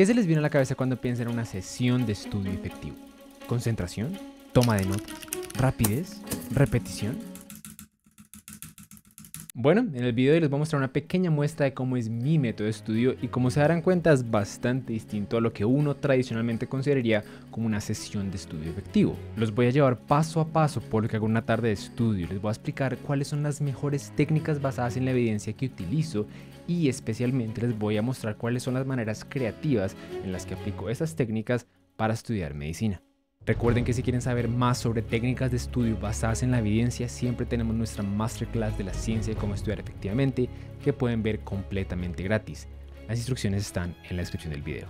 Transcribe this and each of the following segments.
¿Qué se les viene a la cabeza cuando piensan en una sesión de estudio efectivo? ¿Concentración? ¿Toma de notas? ¿Rapidez? ¿Repetición? Bueno, en el video les voy a mostrar una pequeña muestra de cómo es mi método de estudio y como se darán cuenta es bastante distinto a lo que uno tradicionalmente consideraría como una sesión de estudio efectivo. Los voy a llevar paso a paso por lo que hago una tarde de estudio, les voy a explicar cuáles son las mejores técnicas basadas en la evidencia que utilizo y especialmente les voy a mostrar cuáles son las maneras creativas en las que aplico esas técnicas para estudiar medicina. Recuerden que si quieren saber más sobre técnicas de estudio basadas en la evidencia, siempre tenemos nuestra masterclass de la ciencia y cómo estudiar efectivamente, que pueden ver completamente gratis. Las instrucciones están en la descripción del video.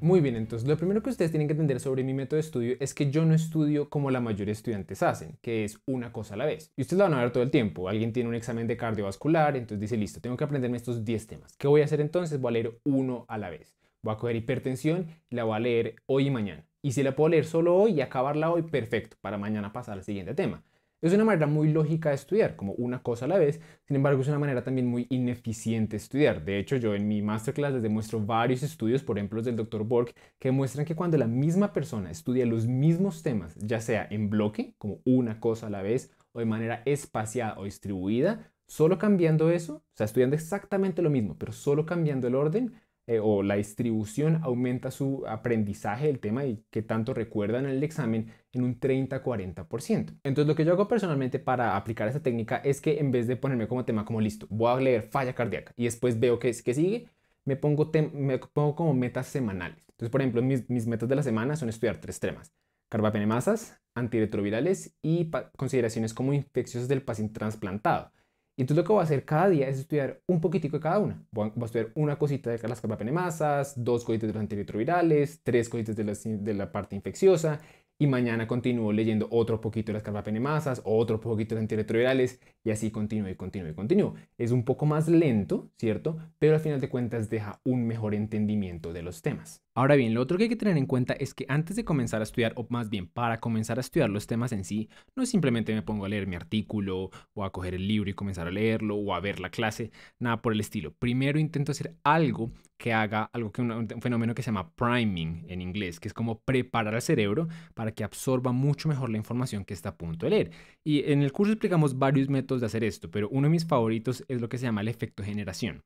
Muy bien, entonces lo primero que ustedes tienen que entender sobre mi método de estudio es que yo no estudio como la mayoría de estudiantes hacen, que es una cosa a la vez. Y ustedes la van a ver todo el tiempo. Alguien tiene un examen de cardiovascular, entonces dice, listo, tengo que aprenderme estos 10 temas. ¿Qué voy a hacer entonces? Voy a leer uno a la vez. Voy a coger hipertensión y la voy a leer hoy y mañana. Y si la puedo leer solo hoy y acabarla hoy, perfecto, para mañana pasar al siguiente tema. Es una manera muy lógica de estudiar, como una cosa a la vez, sin embargo es una manera también muy ineficiente de estudiar. De hecho, yo en mi masterclass les demuestro varios estudios, por ejemplo los del Dr. Borg, que muestran que cuando la misma persona estudia los mismos temas, ya sea en bloque, como una cosa a la vez, o de manera espaciada o distribuida, solo cambiando eso, o sea, estudiando exactamente lo mismo, pero solo cambiando el orden, eh, o la distribución aumenta su aprendizaje del tema y que tanto recuerdan en el examen en un 30-40%. Entonces lo que yo hago personalmente para aplicar esa técnica es que en vez de ponerme como tema como listo, voy a leer falla cardíaca y después veo qué, qué sigue, me pongo, me pongo como metas semanales. Entonces, por ejemplo, mis, metas de la semana son estudiar tres temas. Carbapenemasas, antiretrovirales y consideraciones como infecciosas del paciente trasplantado. Y entonces lo que voy a hacer cada día es estudiar un poquitico de cada una. Voy a, estudiar una cosita de las carbapenemasas, dos cositas de los antiretrovirales, tres cositas de, la parte infecciosa y mañana continúo leyendo otro poquito de las carbapenemasas, otro poquito de los antiretrovirales y así continúo y continúo y continúo. Es un poco más lento, ¿cierto? Pero al final de cuentas deja un mejor entendimiento de los temas. Ahora bien, lo otro que hay que tener en cuenta es que antes de comenzar a estudiar, o más bien para comenzar a estudiar los temas en sí, no simplemente me pongo a leer mi artículo o a coger el libro y comenzar a leerlo o a ver la clase, nada por el estilo. Primero intento hacer algo que haga algo que un, un fenómeno que se llama priming en inglés, que es como preparar al cerebro para que absorba mucho mejor la información que está a punto de leer. Y en el curso explicamos varios métodos de hacer esto, pero uno de mis favoritos es lo que se llama el efecto generación.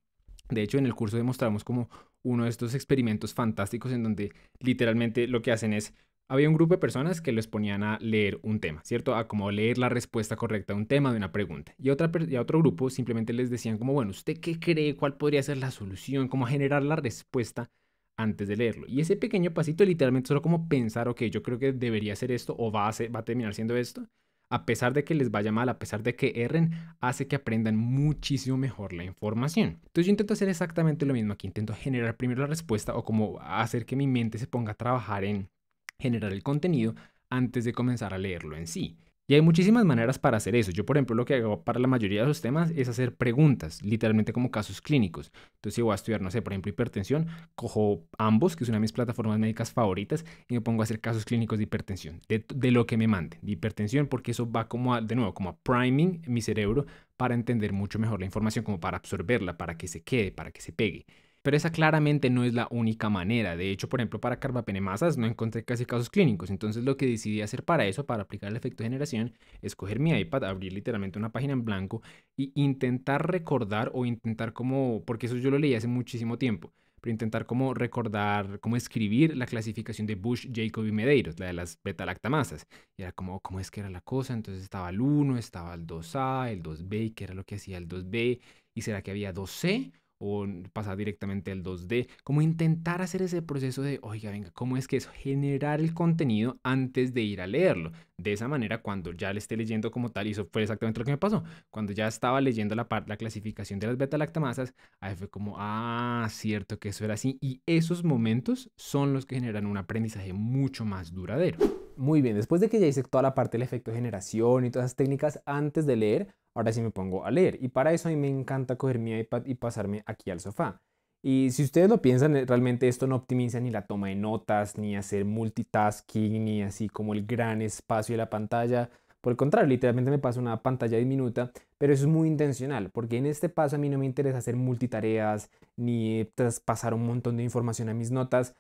De hecho, en el curso demostramos como uno de estos experimentos fantásticos en donde literalmente lo que hacen es, había un grupo de personas que les ponían a leer un tema, ¿cierto? A como leer la respuesta correcta a un tema de una pregunta. Y, otra, a otro grupo simplemente les decían como, bueno, ¿usted qué cree? ¿Cuál podría ser la solución? ¿Cómo generar la respuesta? antes de leerlo. Y ese pequeño pasito literalmente solo como pensar, ok, yo creo que debería ser esto o va va a terminar siendo esto, a pesar de que les vaya mal, a pesar de que erren, hace que aprendan muchísimo mejor la información. Entonces yo intento hacer exactamente lo mismo aquí, intento generar primero la respuesta o como hacer que mi mente se ponga a trabajar en generar el contenido antes de comenzar a leerlo en sí. Y hay muchísimas maneras para hacer eso. Yo, por ejemplo, lo que hago para la mayoría de los temas es hacer preguntas, literalmente como casos clínicos. Entonces, si voy a estudiar, no sé, por ejemplo, hipertensión, cojo ambos, que es una de mis plataformas médicas favoritas, y me pongo a hacer casos clínicos de hipertensión, de, lo que me manden, de hipertensión, porque eso va como a, de nuevo, como a priming mi cerebro para entender mucho mejor la información, como para absorberla, para que se quede, para que se pegue pero esa claramente no es la única manera. De hecho, por ejemplo, para carbapenemasas no encontré casi casos clínicos, entonces lo que decidí hacer para eso, para aplicar el efecto de generación, es coger mi iPad, abrir literalmente una página en blanco y intentar recordar o intentar como, porque eso yo lo leí hace muchísimo tiempo, pero intentar como recordar, cómo escribir la clasificación de Bush, Jacob y Medeiros, la de las beta-lactamasas. Y era como, ¿cómo es que era la cosa? Entonces estaba el 1, estaba el 2A, el 2B, ¿qué era lo que hacía el 2B? ¿Y será que había 2C? o pasar directamente al 2D, como intentar hacer ese proceso de, oiga, venga, ¿cómo es que es generar el contenido antes de ir a leerlo? De esa manera, cuando ya le esté leyendo como tal, y eso fue exactamente lo que me pasó, cuando ya estaba leyendo la, parte la clasificación de las beta-lactamasas, ahí fue como, ah, cierto que eso era así, y esos momentos son los que generan un aprendizaje mucho más duradero. Muy bien, después de que ya hice toda la parte del efecto de generación y todas esas técnicas antes de leer, ahora sí me pongo a leer. Y para eso a mí me encanta coger mi iPad y pasarme aquí al sofá. Y si ustedes lo piensan, eh, realmente esto no optimiza ni la toma de notas, ni hacer multitasking, ni así como el gran espacio de la pantalla. Por el contrario, literalmente me pasa una pantalla diminuta, pero eso es muy intencional, porque en este paso a mí no me interesa hacer multitareas, ni eh, traspasar un montón de información a mis notas,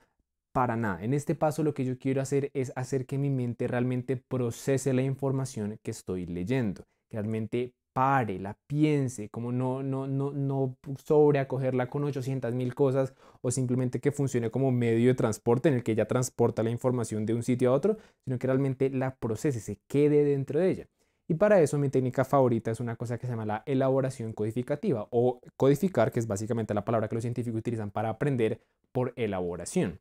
para nada. En este paso lo que yo quiero hacer es hacer que mi mente realmente procese la información que estoy leyendo, realmente pare, la piense, como no, no, no, no con 800 mil cosas o simplemente que funcione como medio de transporte en el que ella transporta la información de un sitio a otro, sino que realmente la procese, se quede dentro de ella. Y para eso mi técnica favorita es una cosa que se llama la elaboración codificativa o codificar, que es básicamente la palabra que los científicos utilizan para aprender por elaboración.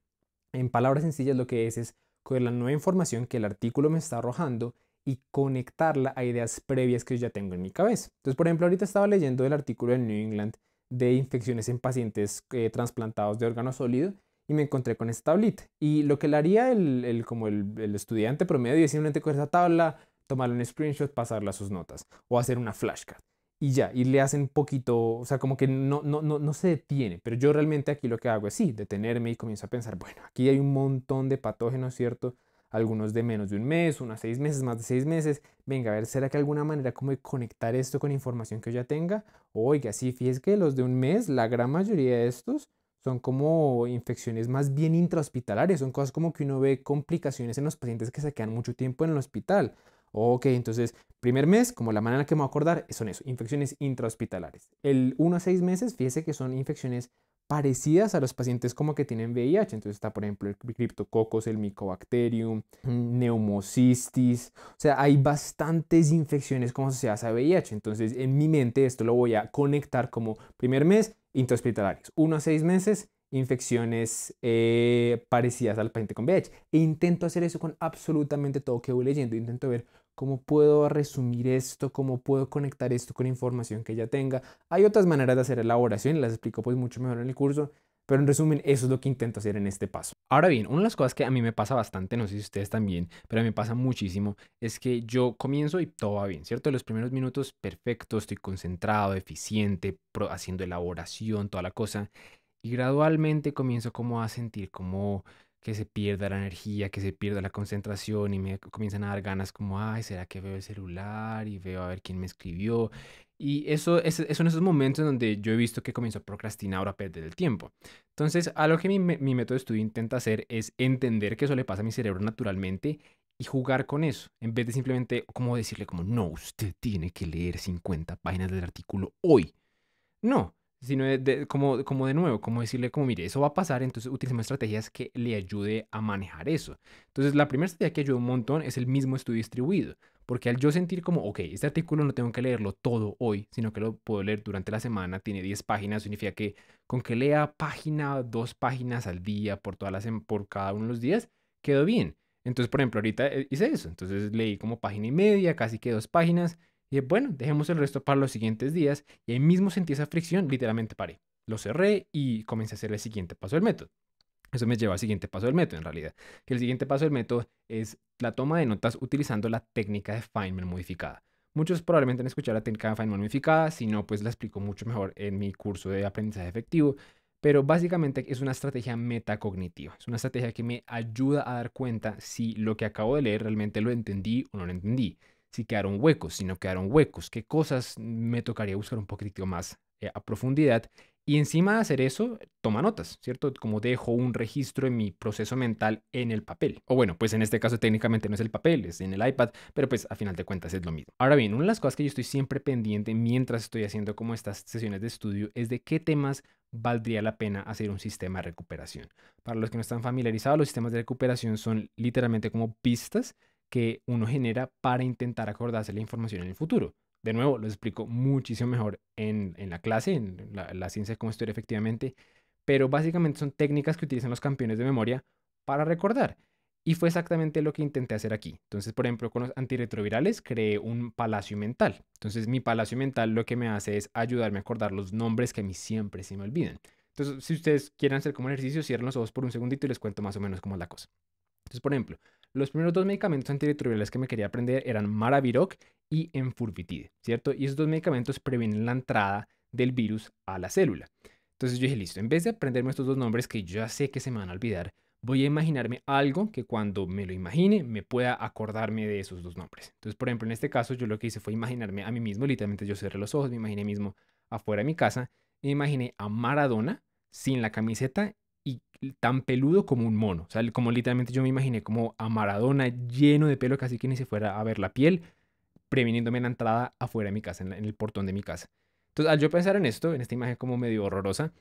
En palabras sencillas lo que es es coger la nueva información que el artículo me está arrojando y conectarla a ideas previas que yo ya tengo en mi cabeza. Entonces, por ejemplo, ahorita estaba leyendo el artículo del New England de infecciones en pacientes eh, trasplantados de órgano sólido y me encontré con esta tablita. Y lo que le haría el, como el, estudiante promedio es simplemente coger esa tabla, tomarle un screenshot, pasarla a sus notas o hacer una flashcard. Y ya, y le hacen poquito, o sea, como que no, no, no, no se detiene. Pero yo realmente aquí lo que hago es sí, detenerme y comienzo a pensar, bueno, aquí hay un montón de patógenos, ¿cierto? algunos de menos de un mes, unos seis meses, más de seis meses. Venga, a ver, ¿será que alguna manera como de conectar esto con información que yo ya tenga? Oiga, sí, fíjese que los de un mes, la gran mayoría de estos son como infecciones más bien intrahospitalarias, son cosas como que uno ve complicaciones en los pacientes que se quedan mucho tiempo en el hospital. Ok, entonces, primer mes, como la manera en la que me voy a acordar, son eso, infecciones intrahospitalares. El uno a seis meses, fíjese que son infecciones parecidas a los pacientes como que tienen VIH. Entonces está, por ejemplo, el criptococos, el mycobacterium mm, neumocistis. O sea, hay bastantes infecciones como hace a VIH. Entonces, en mi mente esto lo voy a conectar como primer mes, intrahospitalarios. Uno a seis meses, infecciones eh, parecidas al paciente con VIH. E intento hacer eso con absolutamente todo que voy leyendo. Intento ver ¿Cómo puedo resumir esto? ¿Cómo puedo conectar esto con información que ya tenga? Hay otras maneras de hacer elaboración, las explico pues mucho mejor en el curso, pero en resumen eso es lo que intento hacer en este paso. Ahora bien, una de las cosas que a mí me pasa bastante, no sé si ustedes también, pero a mí me pasa muchísimo, es que yo comienzo y todo va bien, ¿cierto? Los primeros minutos perfecto, estoy concentrado, eficiente, haciendo elaboración, toda la cosa, y gradualmente comienzo como a sentir como que se pierda la energía, que se pierda la concentración y me comienzan a dar ganas como, ay, ¿será que veo el celular y veo a ver quién me escribió? Y eso es, son esos momentos en donde yo he visto que comienzo a procrastinar o a perder el tiempo. Entonces, algo que mi, método de estudio intenta hacer es entender que eso le pasa a mi cerebro naturalmente y jugar con eso, en vez de simplemente como decirle como, no, usted tiene que leer 50 páginas del artículo hoy. No, sino como, como de nuevo, como decirle como, mire, eso va a pasar, entonces utilicemos estrategias que le ayude a manejar eso. Entonces, la primera estrategia que ayuda un montón es el mismo estudio distribuido, porque al yo sentir como, ok, este artículo no tengo que leerlo todo hoy, sino que lo puedo leer durante la semana, tiene 10 páginas, significa que con que lea página, dos páginas al día por, todas las, por cada uno de los días, quedó bien. Entonces, por ejemplo, ahorita eh, hice eso, entonces leí como página y media, casi que dos páginas, y bueno, dejemos el resto para los siguientes días y ahí mismo sentí esa fricción, literalmente paré. Lo cerré y comencé a hacer el siguiente paso del método. Eso me lleva al siguiente paso del método en realidad, que el siguiente paso del método es la toma de notas utilizando la técnica de Feynman modificada. Muchos probablemente han escuchado la técnica de Feynman modificada, si no, pues la explico mucho mejor en mi curso de aprendizaje efectivo, pero básicamente es una estrategia metacognitiva, es una estrategia que me ayuda a dar cuenta si lo que acabo de leer realmente lo entendí o no lo entendí, si quedaron huecos, si no quedaron huecos, qué cosas me tocaría buscar un poquitito más eh, a profundidad. Y encima de hacer eso, toma notas, ¿cierto? Como dejo un registro en mi proceso mental en el papel. O bueno, pues en este caso técnicamente no es el papel, es en el iPad, pero pues a final de cuentas es lo mismo. Ahora bien, una de las cosas que yo estoy siempre pendiente mientras estoy haciendo como estas sesiones de estudio es de qué temas valdría la pena hacer un sistema de recuperación. Para los que no están familiarizados, los sistemas de recuperación son literalmente como pistas que uno genera para intentar acordarse la información en el futuro. De nuevo, lo explico muchísimo mejor en, la clase, en la, la ciencia cómo historia efectivamente, pero básicamente son técnicas que utilizan los campeones de memoria para recordar. Y fue exactamente lo que intenté hacer aquí. Entonces, por ejemplo, con los antirretrovirales creé un palacio mental. Entonces, mi palacio mental lo que me hace es ayudarme a acordar los nombres que a mí siempre se me olvidan. Entonces, si ustedes quieren hacer como ejercicio, cierren los ojos por un segundito y les cuento más o menos cómo es la cosa. Entonces, por ejemplo, los primeros dos medicamentos antirretrovirales que me quería aprender eran Maraviroc y Enfurbitide, ¿cierto? Y esos dos medicamentos previenen la entrada del virus a la célula. Entonces yo dije, listo, en vez de aprenderme estos dos nombres que ya sé que se me van a olvidar, voy a imaginarme algo que cuando me lo imagine me pueda acordarme de esos dos nombres. Entonces, por ejemplo, en este caso yo lo que hice fue imaginarme a mí mismo, literalmente yo cerré los ojos, me imaginé mismo afuera de mi casa, me imaginé a Maradona sin la camiseta tan peludo como un mono. O sea, como literalmente yo me imaginé como a Maradona lleno de pelo, casi que ni se fuera a ver la piel, previniéndome la entrada afuera de mi casa, en, el portón de mi casa. Entonces, al yo pensar en esto, en esta imagen como medio horrorosa,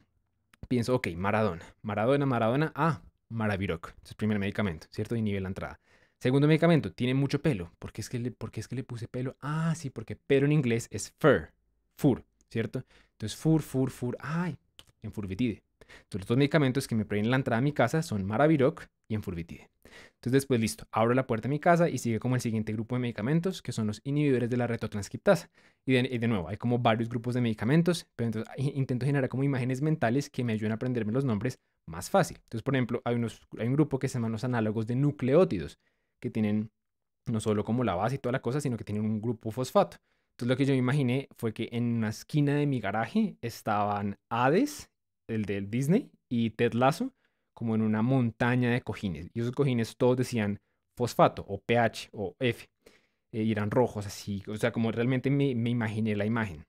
pienso, ok, Maradona, Maradona, Maradona, ah, Maraviroc. Es el primer medicamento, ¿cierto? Y nivel la entrada. Segundo medicamento, tiene mucho pelo. ¿Por qué, es que le, es que le puse pelo? Ah, sí, porque pelo en inglés es fur, fur, ¿cierto? Entonces, fur, fur, fur, ay, en furbitide. Entonces los dos medicamentos que me previenen la entrada a mi casa son Maraviroc y enfurbitide. Entonces después listo, abro la puerta de mi casa y sigue como el siguiente grupo de medicamentos que son los inhibidores de la retotranscriptasa. Y de, nuevo, hay como varios grupos de medicamentos, pero entonces intento generar como imágenes mentales que me ayuden a aprenderme los nombres más fácil. Entonces, por ejemplo, hay, un grupo que se llama los análogos de nucleótidos, que tienen no solo como la base y toda la cosa, sino que tienen un grupo fosfato. Entonces lo que yo imaginé fue que en una esquina de mi garaje estaban Hades el del Disney, y Ted Lasso, como en una montaña de cojines. Y esos cojines todos decían fosfato, o pH, o F, eh, y eran rojos, así. O sea, como realmente me, imaginé la imagen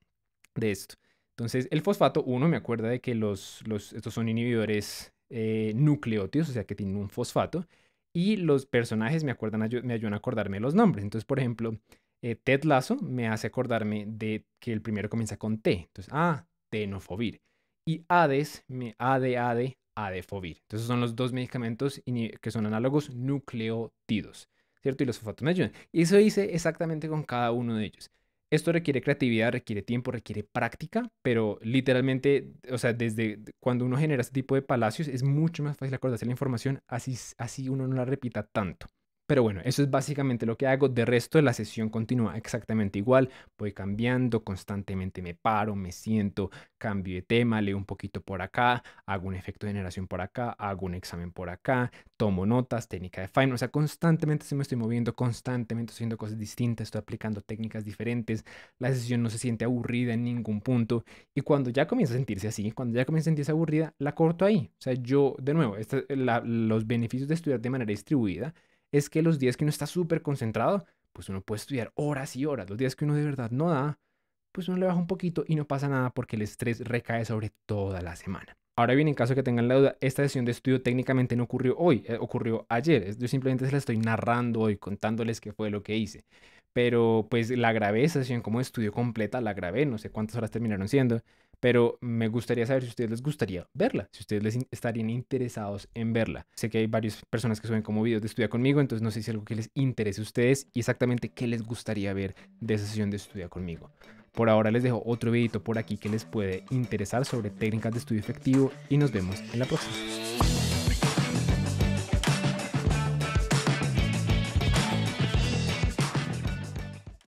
de esto. Entonces, el fosfato, uno, me acuerda de que los, estos son inhibidores eh, nucleótidos, o sea, que tienen un fosfato, y los personajes me, acuerdan, me ayudan a acordarme los nombres. Entonces, por ejemplo, eh, Ted Lasso me hace acordarme de que el primero comienza con T. Entonces, ah, tenofovir y ADES, AD, ADEFOVIR. Entonces son los dos medicamentos que son análogos nucleotidos, ¿cierto? Y los fosfatos me Y eso hice exactamente con cada uno de ellos. Esto requiere creatividad, requiere tiempo, requiere práctica, pero literalmente, o sea, desde cuando uno genera este tipo de palacios es mucho más fácil acordarse la información, así, así uno no la repita tanto. Pero bueno, eso es básicamente lo que hago. De resto, la sesión continúa exactamente igual. Voy cambiando, constantemente me paro, me siento, cambio de tema, leo un poquito por acá, hago un efecto de generación por acá, hago un examen por acá, tomo notas, técnica de fine O sea, constantemente se me estoy moviendo, constantemente estoy haciendo cosas distintas, estoy aplicando técnicas diferentes. La sesión no se siente aburrida en ningún punto. Y cuando ya comienza a sentirse así, cuando ya comienza a sentirse aburrida, la corto ahí. O sea, yo, de nuevo, los beneficios de estudiar de manera distribuida es que los días que uno está súper concentrado, pues uno puede estudiar horas y horas. Los días que uno de verdad no da, pues uno le baja un poquito y no pasa nada porque el estrés recae sobre toda la semana. Ahora bien, en caso que tengan la duda, esta sesión de estudio técnicamente no ocurrió hoy, eh, ocurrió ayer. Yo simplemente se la estoy narrando hoy, contándoles qué fue lo que hice. Pero pues la grabé, esa sesión como estudio completa, la grabé, no sé cuántas horas terminaron siendo, pero me gustaría saber si a ustedes les gustaría verla, si ustedes les estarían interesados en verla. Sé que hay varias personas que suben como videos de Estudia conmigo, entonces no sé si es algo que les interese a ustedes y exactamente qué les gustaría ver de esa sesión de Estudia conmigo. Por ahora les dejo otro videito por aquí que les puede interesar sobre técnicas de estudio efectivo y nos vemos en la próxima.